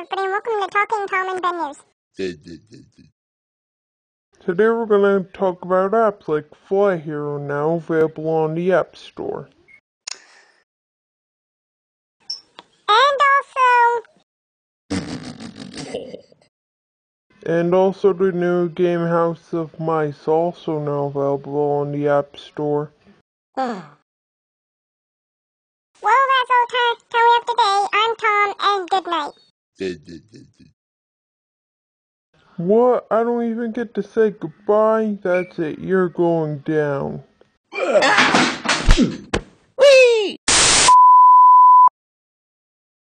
Kev, welcome to Talking Tom and Ben News. Today we're going to talk about apps like Fly Hero now available on the App Store. And also... and also the new game House of Mice also now available on the App Store. Hmm. What? I don't even get to say goodbye? That's it, you're going down.